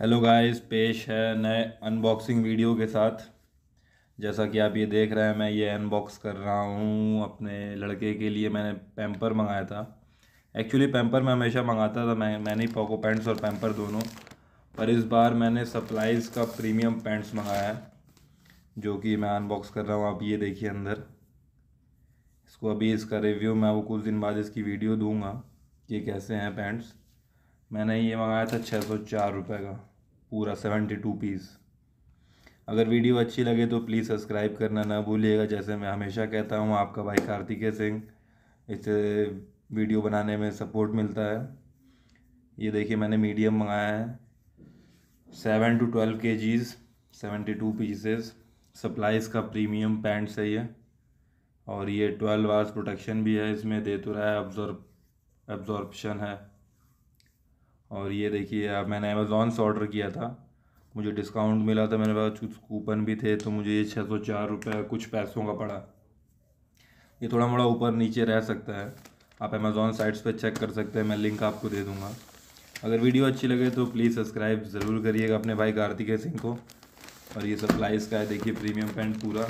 hello guys पेश है नए अनबॉक्सिंग वीडियो के साथ जैसा कि आप ये देख रहे हैं मैं ये अनबॉक्स कर रहा हूँ अपने लड़के के लिए मैंने पैम्पर मंगाया था एक्चुअली पैम्पर मैं हमेशा मंगाता था मैं मैंने पोको पैंट्स और पैम्पर दोनों पर इस बार मैंने सप्लाइज का प्रीमियम पैंट्स मंगाया है जो कि मैं अनबॉक्स कर रहा हूँ आप ये देखिए अंदर इसको अभी इसका रिव्यू मैं वो कुछ दिन बाद इसकी वीडियो दूँगा कि कैसे हैं पैंट्स मैंने ये मंगाया था छः सौ चार रुपये का पूरा सेवेंटी टू पीस अगर वीडियो अच्छी लगे तो प्लीज़ सब्सक्राइब करना ना भूलिएगा जैसे मैं हमेशा कहता हूँ आपका भाई कार्तिकेय सिंह इससे वीडियो बनाने में सपोर्ट मिलता है ये देखिए मैंने मीडियम मंगाया है सेवन टू ट्वेल्व के जीज़ सेवेंटी टू पीसेस सप्लाइज का प्रीमियम सही है ये और ये ट्वेल्व आवर्स प्रोटेक्शन भी है इसमें दे तो रहा है एब्जॉर्ब एब्जॉर्बशन है और ये देखिए अब मैंने अमेज़ोन से ऑर्डर किया था मुझे डिस्काउंट मिला था मेरे पास कुछ कूपन भी थे तो मुझे ये छः सौ चार रुपये कुछ पैसों का पड़ा ये थोड़ा मोड़ा ऊपर नीचे रह सकता है आप अमेज़ोन साइट्स पे चेक कर सकते हैं मैं लिंक आपको दे दूँगा अगर वीडियो अच्छी लगे तो प्लीज़ सब्सक्राइब ज़रूर करिएगा अपने भाई कार्तिकेय सिंह को और ये सप्लाइज का है देखिए प्रीमियम पैंट पूरा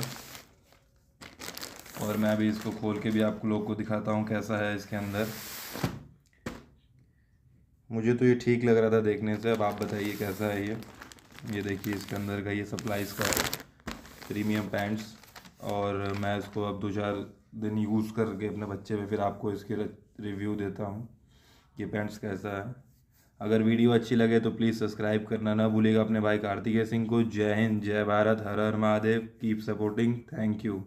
और मैं अभी इसको खोल के भी आप लोग को दिखाता हूँ कैसा है इसके अंदर मुझे तो ये ठीक लग रहा था देखने से अब आप बताइए कैसा है ये ये देखिए इसके अंदर का ये सप्लाइज का प्रीमियम पैंट्स और मैं इसको अब दो चार दिन यूज़ करके अपने बच्चे पे फिर आपको इसके रिव्यू देता हूँ ये पैंट्स कैसा है अगर वीडियो अच्छी लगे तो प्लीज़ सब्सक्राइब करना ना भूलेगा अपने भाई कार्तिकेय सिंह को जय हिंद जय भारत हर हर Mahadev keep supporting thank you